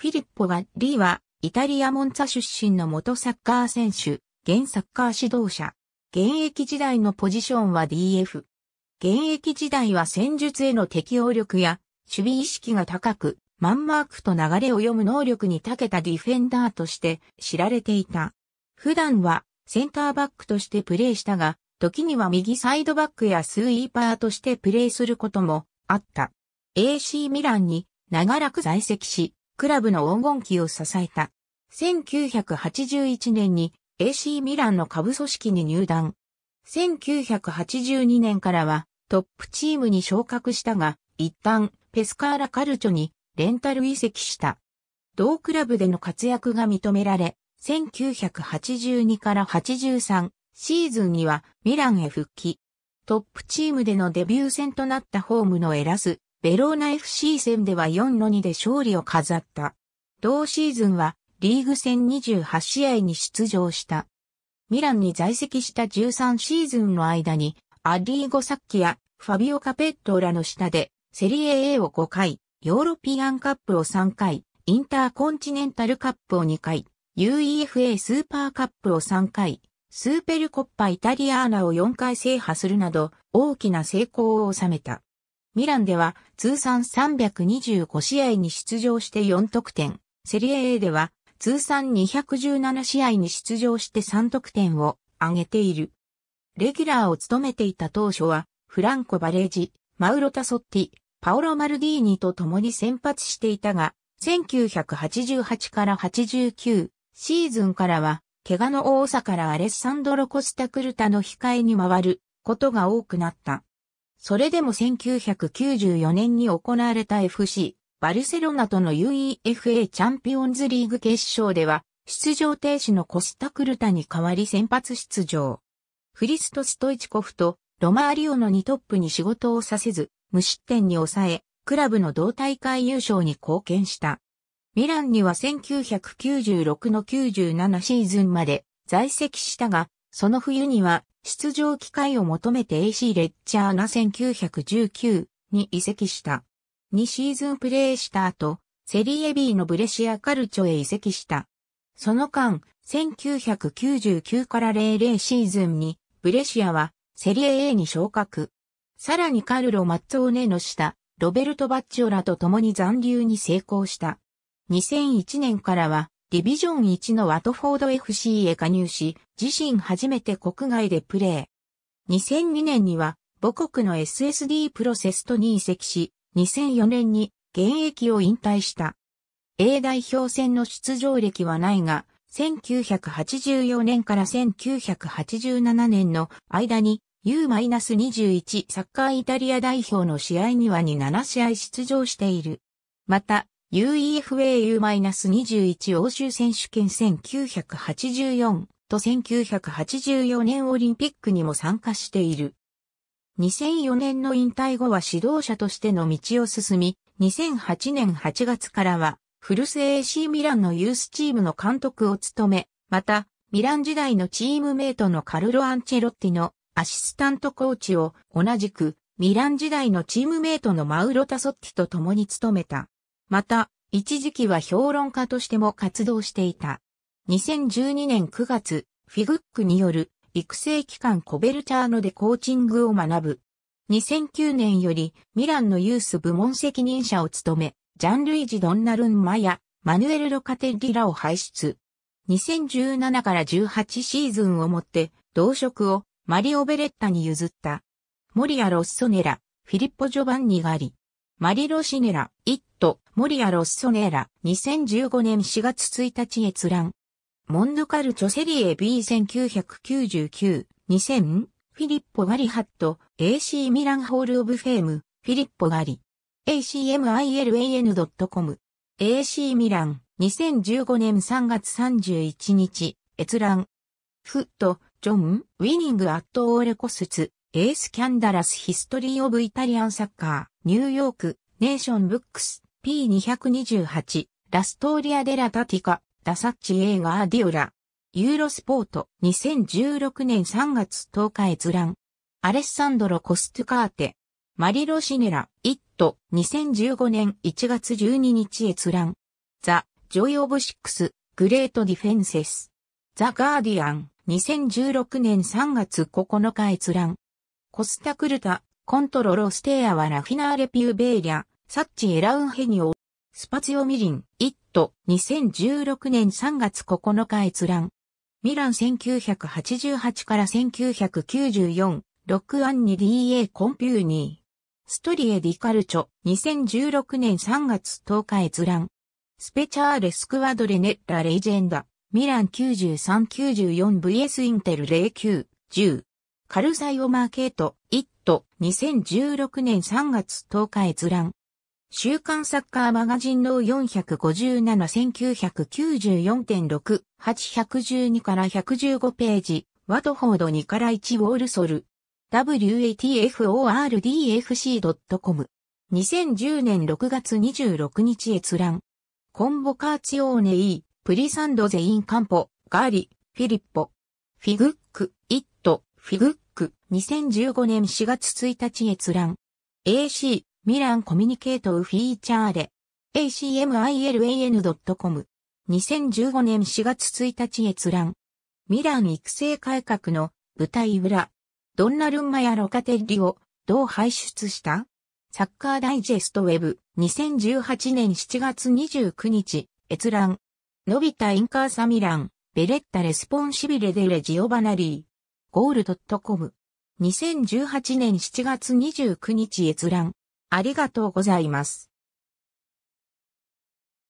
フィリッポ・ガッリーは、イタリア・モンツァ出身の元サッカー選手、現サッカー指導者。現役時代のポジションは DF。現役時代は戦術への適応力や、守備意識が高く、マンマークと流れを読む能力に長けたディフェンダーとして知られていた。普段はセンターバックとしてプレーしたが、時には右サイドバックやスイーパーとしてプレーすることもあった。AC ミランに長らく在籍し、クラブの黄金期を支えた。1981年に AC ミランの下部組織に入団。1982年からはトップチームに昇格したが、一旦ペスカーラカルチョにレンタル移籍した。同クラブでの活躍が認められ、1982から83シーズンにはミランへ復帰。トップチームでのデビュー戦となったホームのエラスベローナ FC 戦では4の2で勝利を飾った。同シーズンはリーグ戦28試合に出場した。ミランに在籍した13シーズンの間に、アディーゴ・サッキやファビオ・カペットらの下で、セリエ A を5回、ヨーロピアンカップを3回、インターコンチネンタルカップを2回、UEFA スーパーカップを3回、スーペルコッパイタリアーナを4回制覇するなど、大きな成功を収めた。ミランでは通算325試合に出場して4得点。セリエ A では通算217試合に出場して3得点を挙げている。レギュラーを務めていた当初は、フランコ・バレージ、マウロ・タソッティ、パオロ・マルディーニと共に先発していたが、1988から89シーズンからは、怪我の多さからアレッサンドロ・コスタ・クルタの控えに回ることが多くなった。それでも1994年に行われた FC、バルセロナとの UEFA チャンピオンズリーグ決勝では、出場停止のコスタクルタに代わり先発出場。フリスト・ストイチコフとロマーリオの2トップに仕事をさせず、無失点に抑え、クラブの同大会優勝に貢献した。ミランには1996の97シーズンまで在籍したが、その冬には出場機会を求めて AC レッチャーが1919に移籍した。2シーズンプレーした後、セリエ B のブレシアカルチョへ移籍した。その間、1999から00シーズンに、ブレシアはセリエ A に昇格。さらにカルロ・マッツォーネの下、ロベルト・バッチョラと共に残留に成功した。2001年からはディビジョン1のワトフォード FC へ加入し、自身初めて国外でプレー。2002年には母国の SSD プロセストに移籍し、2004年に現役を引退した。A 代表戦の出場歴はないが、1984年から1987年の間に U-21 サッカーイタリア代表の試合にはに7試合出場している。また、UEFA-21 u 欧州選手権1984と1984年オリンピックにも参加している。2004年の引退後は指導者としての道を進み、2008年8月からは、フルス AC ミランのユースチームの監督を務め、また、ミラン時代のチームメイトのカルロ・アンチェロッティのアシスタントコーチを同じくミラン時代のチームメイトのマウロ・タソッティと共に務めた。また、一時期は評論家としても活動していた。2012年9月、フィグックによる育成機関コベルチャーノでコーチングを学ぶ。2009年よりミランのユース部門責任者を務め、ジャンルイジ・ドンナルンマやマヌエル・ロカテリラを輩出。2017から18シーズンをもって同職をマリオ・ベレッタに譲った。モリア・ロッソネラ、フィリッポ・ジョバンニがあり、マリ・ロシネラ、イット、モリア・ロッソネーラ、2015年4月1日閲覧。モンドカルチョセリエ B1999、2000、フィリッポ・ガリハット、AC ミランホール・オブ・フェーム、フィリッポ・ガリ。acmilan.com。AC ミラン、2015年3月31日、閲覧。フット、ジョン、ウィニング・アット・オーレコスツ、エース・キャンダラス・ヒストリー・オブ・イタリアン・サッカー、ニューヨーク、ネーションブックス P228 ラストーリア・デラ・タティカダサッチ映画アディオラユーロスポート2016年3月10日閲覧アレッサンドロ・コストカーテマリロ・シネラ・イット2015年1月12日閲覧ザ・ジョイ・オブ・シックスグレート・ディフェンセスザ・ガーディアン2016年3月9日閲覧コスタ・クルタコントロロ・ステアはラフィナーレ・ピューベイリャサッチ・エラウンヘニオ、スパツヨオ・ミリン、イット、2016年3月9日閲覧。ミラン1988から1994、ロックアンニ DA コンピューニー。ストリエ・ディカルチョ、2016年3月10日閲覧。スペチャーレ・スクワドレネッラ・レジェンダ、ミラン 9394VS インテル09、10。カルサイオ・マーケート、イット、2016年3月10日閲覧。週刊サッカーマガジンの457-1994.6-812から115ページ、ワトフォード2から1ウォールソル、watfordfc.com。2010年6月26日閲覧。コンボカーチオーネイ、プリサンドゼインカンポ、ガーリ、フィリッポ。フィグック、イット、フィグック。2015年4月1日閲覧。AC、ミランコミュニケートウフィーチャーで、acmilan.com。2015年4月1日閲覧。ミラン育成改革の舞台裏。ドンナルンマやロカテッリをどう輩出したサッカーダイジェストウェブ2018年7月29日閲覧。伸びたインカーサミラン、ベレッタレスポンシビレデレジオバナリー。ゴールドットコム。2018年7月29日閲覧。ありがとうございます。